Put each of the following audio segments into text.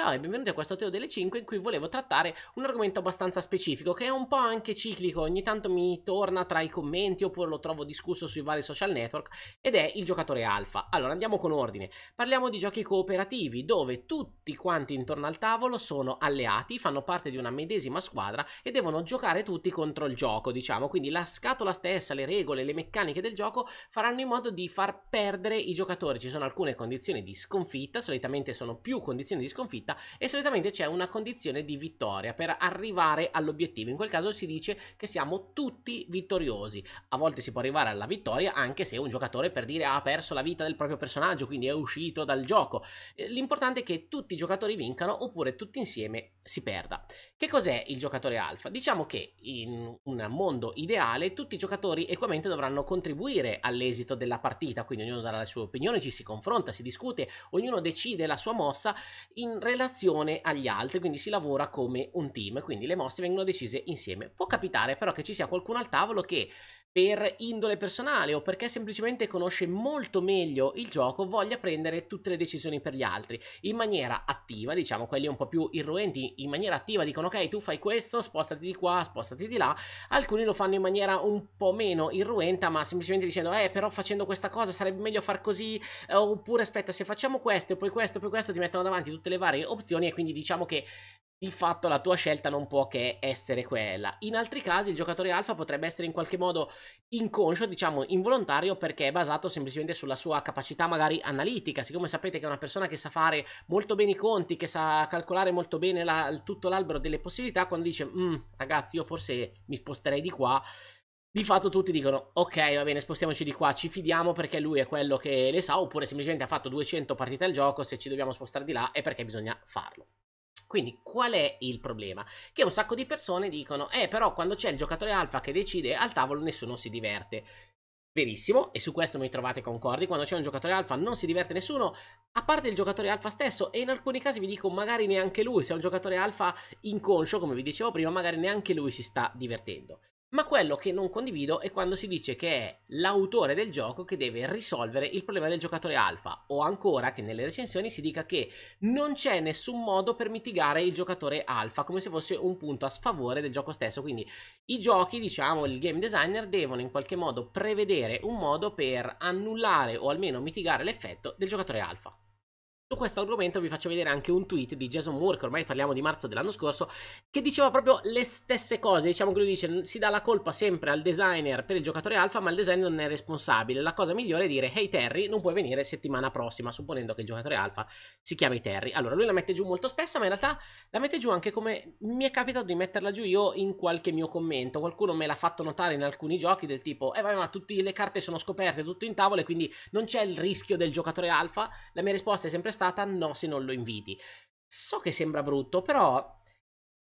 Ciao e benvenuti a questo Teo delle 5 in cui volevo trattare un argomento abbastanza specifico che è un po' anche ciclico, ogni tanto mi torna tra i commenti oppure lo trovo discusso sui vari social network ed è il giocatore alfa. Allora andiamo con ordine, parliamo di giochi cooperativi dove tutti quanti intorno al tavolo sono alleati, fanno parte di una medesima squadra e devono giocare tutti contro il gioco diciamo, quindi la scatola stessa, le regole, le meccaniche del gioco faranno in modo di far perdere i giocatori, ci sono alcune condizioni di sconfitta, solitamente sono più condizioni di sconfitta vita e solitamente c'è una condizione di vittoria per arrivare all'obiettivo. In quel caso si dice che siamo tutti vittoriosi. A volte si può arrivare alla vittoria anche se un giocatore per dire ha perso la vita del proprio personaggio, quindi è uscito dal gioco. Eh, l'importante è che tutti i giocatori vincano oppure tutti insieme si perda. Che cos'è il giocatore alfa? Diciamo che in un mondo ideale tutti i giocatori equamente dovranno contribuire all'esito della partita, quindi ognuno darà la sua opinione, ci si confronta, si discute, ognuno decide la sua mossa in relazione relazione agli altri, quindi si lavora come un team, quindi le mosse vengono decise insieme. Può capitare però che ci sia qualcuno al tavolo che per indole personale o perché semplicemente conosce molto meglio il gioco voglia prendere tutte le decisioni per gli altri in maniera attiva, diciamo quelli un po' più irruenti, in maniera attiva dicono ok tu fai questo, spostati di qua, spostati di là, alcuni lo fanno in maniera un po' meno irruenta ma semplicemente dicendo eh però facendo questa cosa sarebbe meglio far così oppure aspetta se facciamo questo e poi questo e poi questo ti mettono davanti tutte le varie opzioni e quindi diciamo che di fatto la tua scelta non può che essere quella. In altri casi il giocatore alfa potrebbe essere in qualche modo inconscio, diciamo involontario, perché è basato semplicemente sulla sua capacità magari analitica. Siccome sapete che è una persona che sa fare molto bene i conti, che sa calcolare molto bene la, tutto l'albero delle possibilità, quando dice mm, ragazzi io forse mi sposterei di qua, di fatto tutti dicono ok va bene spostiamoci di qua ci fidiamo perché lui è quello che le sa oppure semplicemente ha fatto 200 partite al gioco se ci dobbiamo spostare di là è perché bisogna farlo quindi qual è il problema? Che un sacco di persone dicono, eh però quando c'è il giocatore alfa che decide al tavolo nessuno si diverte. Verissimo, e su questo mi trovate concordi, quando c'è un giocatore alfa non si diverte nessuno, a parte il giocatore alfa stesso, e in alcuni casi vi dico magari neanche lui, se è un giocatore alfa inconscio, come vi dicevo prima, magari neanche lui si sta divertendo. Ma quello che non condivido è quando si dice che è l'autore del gioco che deve risolvere il problema del giocatore alfa, o ancora che nelle recensioni si dica che non c'è nessun modo per mitigare il giocatore alfa, come se fosse un punto a sfavore del gioco stesso. Quindi i giochi, diciamo, il game designer devono in qualche modo prevedere un modo per annullare o almeno mitigare l'effetto del giocatore alfa. Su questo argomento vi faccio vedere anche un tweet di Jason Moore, che ormai parliamo di marzo dell'anno scorso, che diceva proprio le stesse cose. Diciamo che lui dice: si dà la colpa sempre al designer per il giocatore alfa, ma il designer non è responsabile. La cosa migliore è dire: Hey Terry, non puoi venire settimana prossima, supponendo che il giocatore alfa si chiami Terry. Allora, lui la mette giù molto spesso, ma in realtà la mette giù anche come mi è capitato di metterla giù io in qualche mio commento. Qualcuno me l'ha fatto notare in alcuni giochi del tipo: Eh, vai, ma tutte le carte sono scoperte, tutto in tavola, quindi non c'è il rischio del giocatore alfa. La mia risposta è sempre stata stata no se non lo inviti. So che sembra brutto, però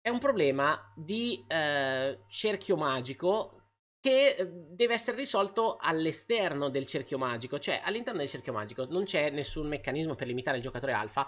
è un problema di eh, cerchio magico che eh, deve essere risolto all'esterno del cerchio magico, cioè all'interno del cerchio magico non c'è nessun meccanismo per limitare il giocatore alfa.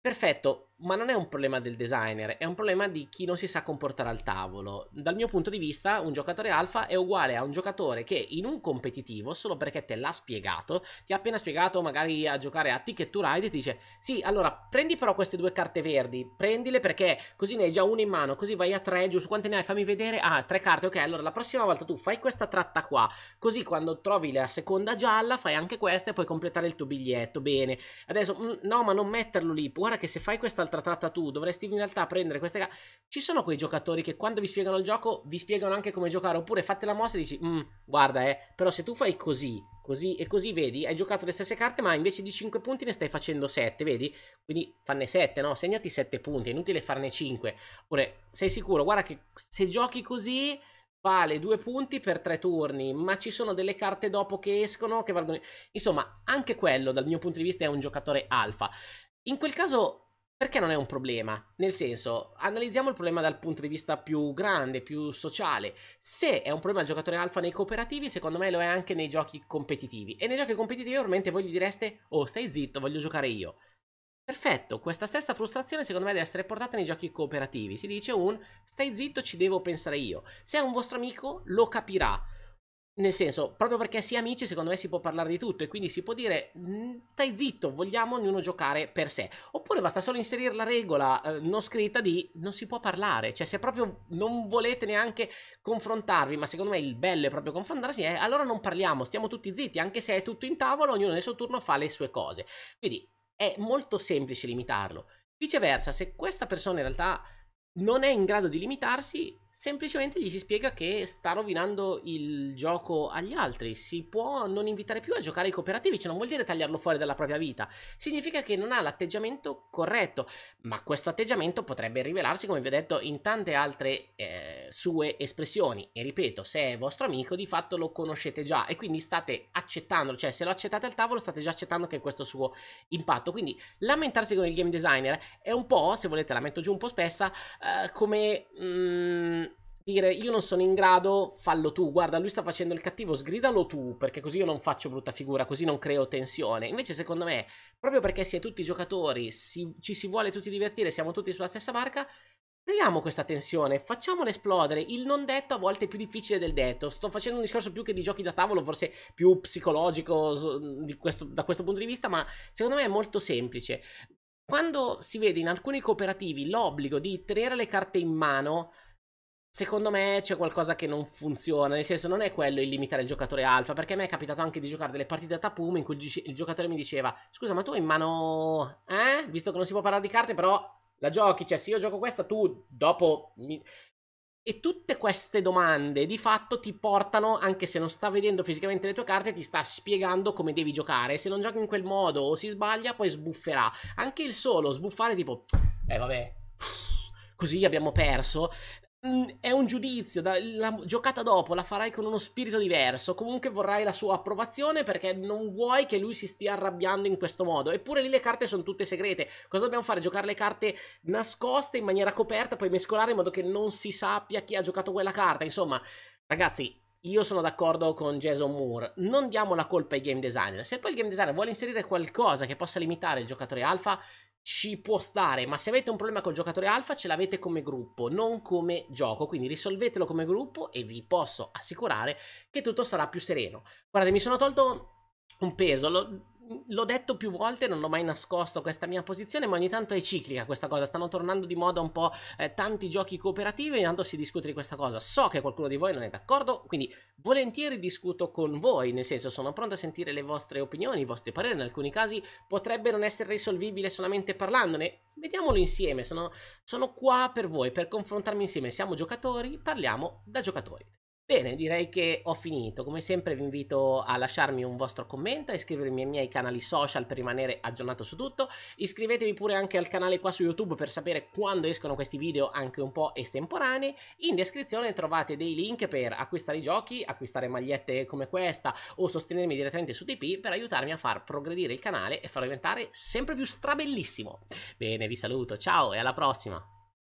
Perfetto, ma non è un problema del designer, è un problema di chi non si sa comportare al tavolo. Dal mio punto di vista, un giocatore alfa è uguale a un giocatore che in un competitivo, solo perché te l'ha spiegato, ti ha appena spiegato magari a giocare a Ticket to Ride e ti dice "Sì, allora prendi però queste due carte verdi, prendile perché così ne hai già una in mano, così vai a tre, giusto? Quante ne hai? Fammi vedere. Ah, tre carte. Ok, allora la prossima volta tu fai questa tratta qua, così quando trovi la seconda gialla fai anche questa e puoi completare il tuo biglietto. Bene. Adesso mm, no, ma non metterlo lì. Guarda che se fai questa un'altra tratta tu, dovresti in realtà prendere queste carte. Ci sono quei giocatori che quando vi spiegano il gioco vi spiegano anche come giocare, oppure fate la mossa e dici, mm, guarda eh, però se tu fai così, così e così, vedi, hai giocato le stesse carte ma invece di 5 punti ne stai facendo 7, vedi? Quindi fanne 7, no? Segnati 7 punti, è inutile farne 5. Oppure, sei sicuro, guarda che se giochi così vale 2 punti per 3 turni, ma ci sono delle carte dopo che escono che valgono... Insomma, anche quello dal mio punto di vista è un giocatore alfa. In quel caso perché non è un problema? Nel senso, analizziamo il problema dal punto di vista più grande, più sociale. Se è un problema il giocatore alfa nei cooperativi, secondo me lo è anche nei giochi competitivi. E nei giochi competitivi ovviamente voi gli direste, oh stai zitto, voglio giocare io. Perfetto, questa stessa frustrazione secondo me deve essere portata nei giochi cooperativi. Si dice un stai zitto, ci devo pensare io. Se è un vostro amico, lo capirà. Nel senso, proprio perché si è amici, secondo me si può parlare di tutto e quindi si può dire mm, stai zitto, vogliamo ognuno giocare per sé. Oppure basta solo inserire la regola eh, non scritta di non si può parlare, cioè se proprio non volete neanche confrontarvi, ma secondo me il bello è proprio confrontarsi, eh, allora non parliamo, stiamo tutti zitti, anche se è tutto in tavola, ognuno nel suo turno fa le sue cose. Quindi è molto semplice limitarlo. Viceversa, se questa persona in realtà non è in grado di limitarsi, semplicemente gli si spiega che sta rovinando il gioco agli altri. Si può non invitare più a giocare ai cooperativi, cioè non vuol dire tagliarlo fuori dalla propria vita. Significa che non ha l'atteggiamento corretto, ma questo atteggiamento potrebbe rivelarsi, come vi ho detto, in tante altre eh, sue espressioni. E ripeto, se è vostro amico, di fatto lo conoscete già e quindi state accettando, cioè se lo accettate al tavolo state già accettando che questo suo impatto. Quindi lamentarsi con il game designer è un po', se volete la metto giù un po' spessa, eh, come... Mm, dire io non sono in grado, fallo tu, guarda lui sta facendo il cattivo, sgridalo tu, perché così io non faccio brutta figura, così non creo tensione. Invece secondo me, proprio perché si è tutti giocatori, si, ci si vuole tutti divertire, siamo tutti sulla stessa barca, Creiamo questa tensione, facciamola esplodere. Il non detto a volte è più difficile del detto. Sto facendo un discorso più che di giochi da tavolo, forse più psicologico questo, da questo punto di vista, ma secondo me è molto semplice. Quando si vede in alcuni cooperativi l'obbligo di tenere le carte in mano, Secondo me c'è qualcosa che non funziona, nel senso non è quello il limitare il giocatore alfa, perché a me è capitato anche di giocare delle partite a Tapume in cui il, gi- il giocatore mi diceva scusa ma tu hai in mano... eh? Visto che non si può parlare di carte però la giochi, cioè se io gioco questa tu dopo... Mi... E tutte queste domande di fatto ti portano, anche se non sta vedendo fisicamente le tue carte, ti sta spiegando come devi giocare. Se non giochi in quel modo o si sbaglia, poi sbufferà. Anche il solo sbuffare tipo, eh vabbè, così abbiamo perso. Mm, è un giudizio, la giocata dopo la farai con uno spirito diverso, comunque vorrai la sua approvazione perché non vuoi che lui si stia arrabbiando in questo modo. Eppure lì le carte sono tutte segrete. Cosa dobbiamo fare? Giocare le carte nascoste in maniera coperta, poi mescolare in modo che non si sappia chi ha giocato quella carta. Insomma, ragazzi, io sono d'accordo con Jason Moore, non diamo la colpa ai game designer. Se poi il game designer vuole inserire qualcosa che possa limitare il giocatore alfa, ci può stare, ma se avete un problema col giocatore alfa ce l'avete come gruppo, non come gioco, quindi risolvetelo come gruppo e vi posso assicurare che tutto sarà più sereno. Guardate, mi sono tolto un peso, l'ho detto più volte, non ho mai nascosto questa mia posizione, ma ogni tanto è ciclica questa cosa. Stanno tornando di moda un po' eh, tanti giochi cooperativi e ogni tanto si discute di questa cosa. So che qualcuno di voi non è d'accordo, quindi volentieri discuto con voi, nel senso sono pronto a sentire le vostre opinioni, i vostri pareri. In alcuni casi potrebbe non essere risolvibile solamente parlandone. Vediamolo insieme, sono, sono qua per voi, per confrontarmi insieme. Siamo giocatori, parliamo da giocatori. Bene, direi che ho finito. Come sempre vi invito a lasciarmi un vostro commento, a iscrivermi ai miei canali social per rimanere aggiornato su tutto. Iscrivetevi pure anche al canale qua su YouTube per sapere quando escono questi video anche un po' estemporanei. In descrizione trovate dei link per acquistare i giochi, acquistare magliette come questa o sostenermi direttamente su TP per aiutarmi a far progredire il canale e farlo diventare sempre più strabellissimo. Bene, vi saluto, ciao e alla prossima!